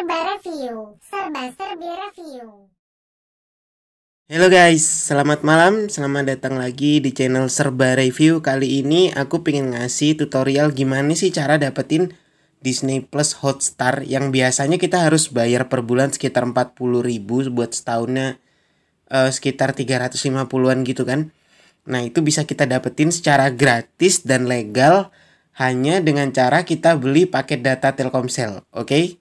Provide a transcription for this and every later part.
Serba Review, serba serbi review. Halo guys, selamat malam, selamat datang lagi di channel Serba Review Kali ini aku pengen ngasih tutorial gimana sih cara dapetin Disney Plus Hotstar Yang biasanya kita harus bayar per bulan sekitar 40 ribu buat setahunnya uh, sekitar 350an gitu kan Nah itu bisa kita dapetin secara gratis dan legal hanya dengan cara kita beli paket data Telkomsel, oke? Okay?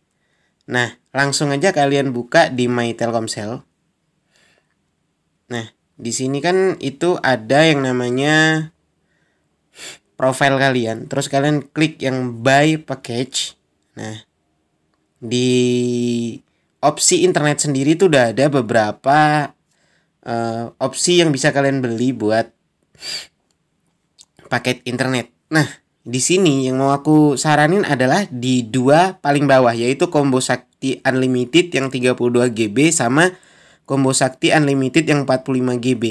Nah, langsung aja kalian buka di My Telkomsel. Nah, di sini kan itu ada yang namanya profile kalian. Terus kalian klik yang buy package. Nah, di opsi internet sendiri tuh udah ada beberapa uh, opsi yang bisa kalian beli buat paket internet. Nah, di sini yang mau aku saranin adalah di dua paling bawah yaitu combo sakti unlimited yang 32 GB sama combo sakti unlimited yang 45 GB.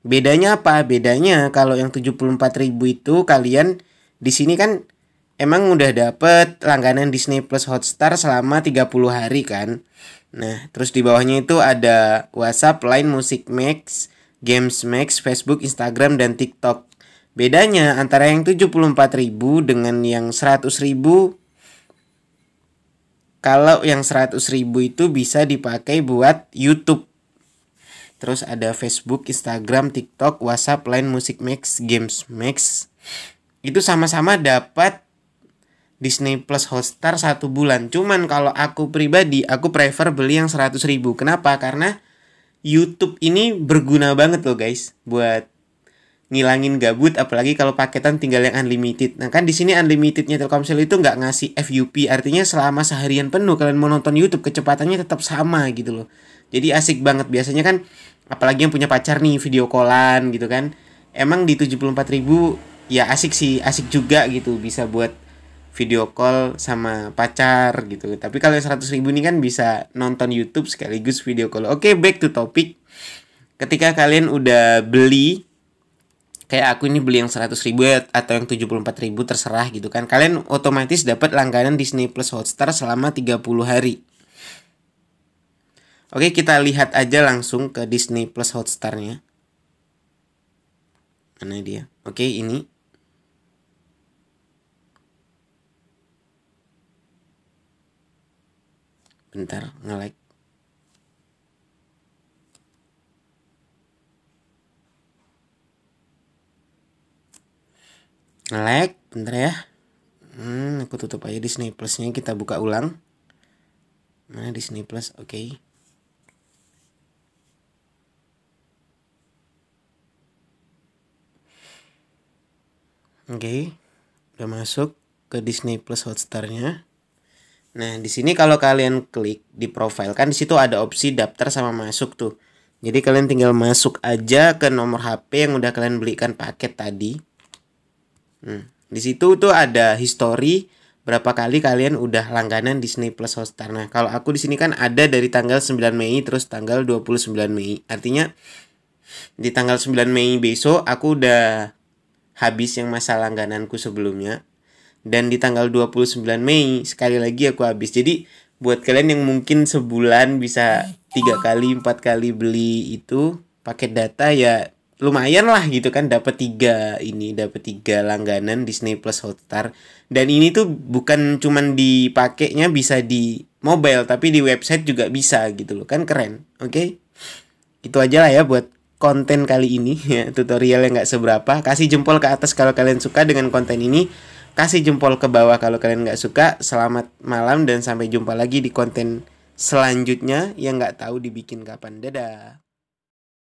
Bedanya apa? Bedanya kalau yang 74.000 itu kalian di sini kan emang udah dapet langganan Disney Plus Hotstar selama 30 hari kan. Nah, terus di bawahnya itu ada WhatsApp, Line, Musik Max, Games Max, Facebook, Instagram dan TikTok. Bedanya antara yang 74.000 dengan yang 100.000 kalau yang 100.000 itu bisa dipakai buat YouTube. Terus ada Facebook, Instagram, TikTok, WhatsApp, Line, Music Max, Games Max. Itu sama-sama dapat Disney Plus Hotstar satu bulan. Cuman kalau aku pribadi, aku prefer beli yang 100.000. Kenapa? Karena YouTube ini berguna banget loh guys buat ngilangin gabut apalagi kalau paketan tinggal yang unlimited. Nah kan di sini unlimitednya Telkomsel itu nggak ngasih FUP artinya selama seharian penuh kalian mau nonton YouTube kecepatannya tetap sama gitu loh. Jadi asik banget biasanya kan apalagi yang punya pacar nih video callan gitu kan. Emang di 74.000 ya asik sih asik juga gitu bisa buat video call sama pacar gitu. Tapi kalau 100.000 ini kan bisa nonton YouTube sekaligus video call. Oke, back to topic. Ketika kalian udah beli kayak aku ini beli yang 100 ribu atau yang 74 ribu terserah gitu kan kalian otomatis dapat langganan Disney Plus Hotstar selama 30 hari Oke kita lihat aja langsung ke Disney Plus Hotstarnya mana dia oke ini bentar nge-like Like, bener bentar ya hmm, aku tutup aja Disney Plus-nya, kita buka ulang mana Disney Plus oke okay. oke okay. udah masuk ke Disney Plus Hotstarnya nah di sini kalau kalian klik di profile kan di situ ada opsi daftar sama masuk tuh jadi kalian tinggal masuk aja ke nomor HP yang udah kalian belikan paket tadi Hmm. Di situ tuh ada history berapa kali kalian udah langganan Disney Plus Hotstar. Nah, kalau aku di sini kan ada dari tanggal 9 Mei terus tanggal 29 Mei. Artinya di tanggal 9 Mei besok aku udah habis yang masa langgananku sebelumnya. Dan di tanggal 29 Mei sekali lagi aku habis. Jadi buat kalian yang mungkin sebulan bisa tiga kali, empat kali beli itu paket data ya lumayan lah gitu kan dapat tiga ini dapat tiga langganan Disney Plus Hotstar dan ini tuh bukan cuman dipakainya bisa di mobile tapi di website juga bisa gitu loh kan keren oke okay? itu aja lah ya buat konten kali ini ya tutorial yang nggak seberapa kasih jempol ke atas kalau kalian suka dengan konten ini kasih jempol ke bawah kalau kalian nggak suka selamat malam dan sampai jumpa lagi di konten selanjutnya yang nggak tahu dibikin kapan dadah